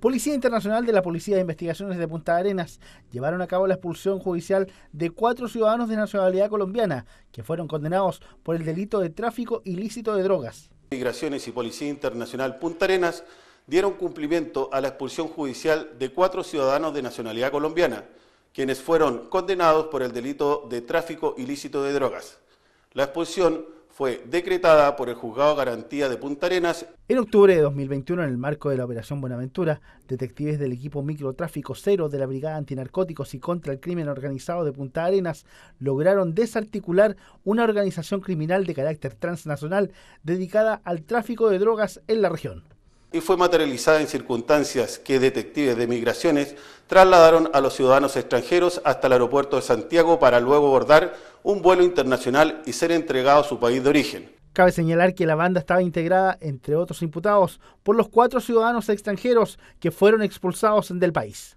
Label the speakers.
Speaker 1: Policía Internacional de la Policía de Investigaciones de Punta Arenas llevaron a cabo la expulsión judicial de cuatro ciudadanos de nacionalidad colombiana que fueron condenados por el delito de tráfico ilícito de drogas.
Speaker 2: Migraciones y Policía Internacional Punta Arenas dieron cumplimiento a la expulsión judicial de cuatro ciudadanos de nacionalidad colombiana, quienes fueron condenados por el delito de tráfico ilícito de drogas. La expulsión fue decretada por el Juzgado Garantía de Punta Arenas.
Speaker 1: En octubre de 2021, en el marco de la Operación Buenaventura, detectives del equipo Microtráfico Cero de la Brigada Antinarcóticos y contra el Crimen Organizado de Punta Arenas lograron desarticular una organización criminal de carácter transnacional dedicada al tráfico de drogas en la región
Speaker 2: y fue materializada en circunstancias que detectives de migraciones trasladaron a los ciudadanos extranjeros hasta el aeropuerto de Santiago para luego abordar un vuelo internacional y ser entregado a su país de origen.
Speaker 1: Cabe señalar que la banda estaba integrada, entre otros imputados, por los cuatro ciudadanos extranjeros que fueron expulsados del país.